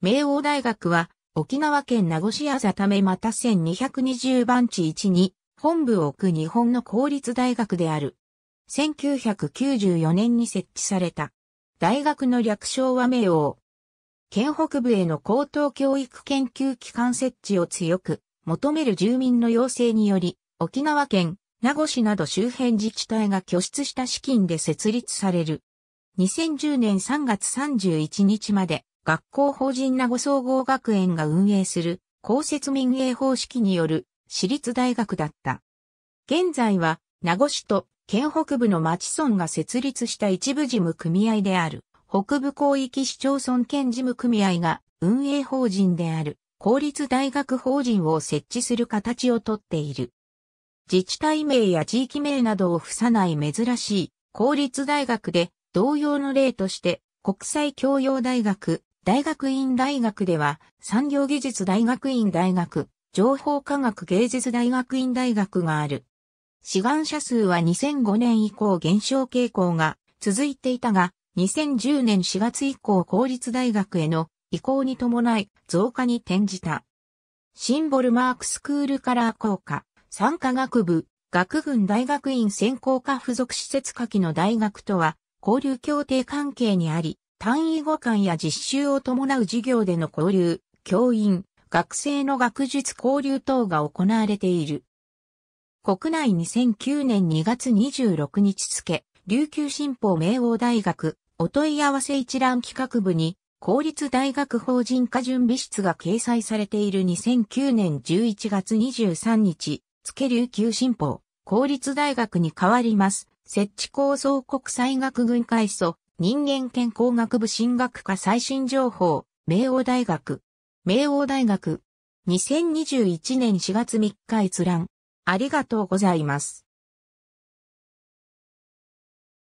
明王大学は、沖縄県名護市あざためまた1220番地1に、本部を置く日本の公立大学である。1994年に設置された。大学の略称は明王。県北部への高等教育研究機関設置を強く求める住民の要請により、沖縄県、名護市など周辺自治体が拠出した資金で設立される。2010年3月31日まで学校法人名護総合学園が運営する公設民営方式による私立大学だった。現在は名護市と県北部の町村が設立した一部事務組合である北部広域市町村県事務組合が運営法人である公立大学法人を設置する形をとっている。自治体名や地域名などを付さない珍しい公立大学で同様の例として国際教養大学、大学院大学では、産業技術大学院大学、情報科学芸術大学院大学がある。志願者数は2005年以降減少傾向が続いていたが、2010年4月以降公立大学への移行に伴い増加に転じた。シンボルマークスクールカラー効果、産科学部、学軍大学院専攻科付属施設下記の大学とは、交流協定関係にあり、単位互換や実習を伴う授業での交流、教員、学生の学術交流等が行われている。国内2009年2月26日付、琉球新報明王大学、お問い合わせ一覧企画部に、公立大学法人化準備室が掲載されている2009年11月23日、付琉球新報、公立大学に変わります。設置構想国際学軍会組人間健康学部進学科最新情報、明王大学。明王大学。2021年4月3日閲覧。ありがとうございます。